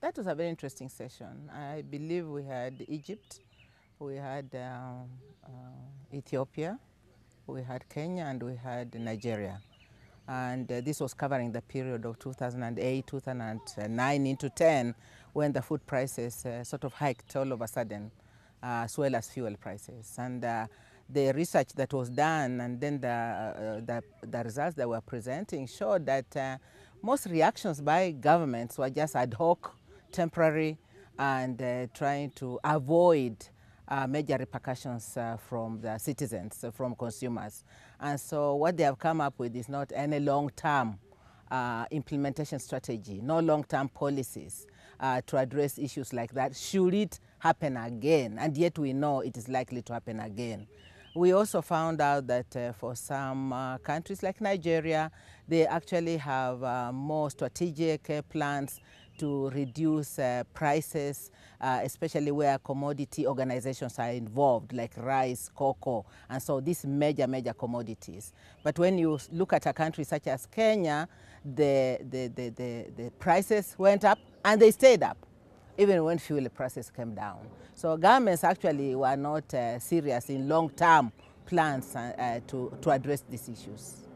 That was a very interesting session. I believe we had Egypt, we had um, uh, Ethiopia, we had Kenya, and we had Nigeria. And uh, this was covering the period of 2008, 2009 into 10, when the food prices uh, sort of hiked all of a sudden, uh, as well as fuel prices. And uh, the research that was done and then the, uh, the, the, results that were presenting showed that most reactions by governments were just ad hoc temporary and uh, trying to avoid uh, major repercussions uh, from the citizens, uh, from consumers. And so what they have come up with is not any long-term uh, implementation strategy, no long-term policies uh, to address issues like that, should it happen again, and yet we know it is likely to happen again. We also found out that uh, for some uh, countries like Nigeria, they actually have uh, more strategic plans to reduce uh, prices, uh, especially where commodity organizations are involved, like rice, cocoa, and so these major, major commodities. But when you look at a country such as Kenya, the, the, the, the, the prices went up and they stayed up even when fuel prices came down. So governments actually were not uh, serious in long-term plans uh, uh, to, to address these issues.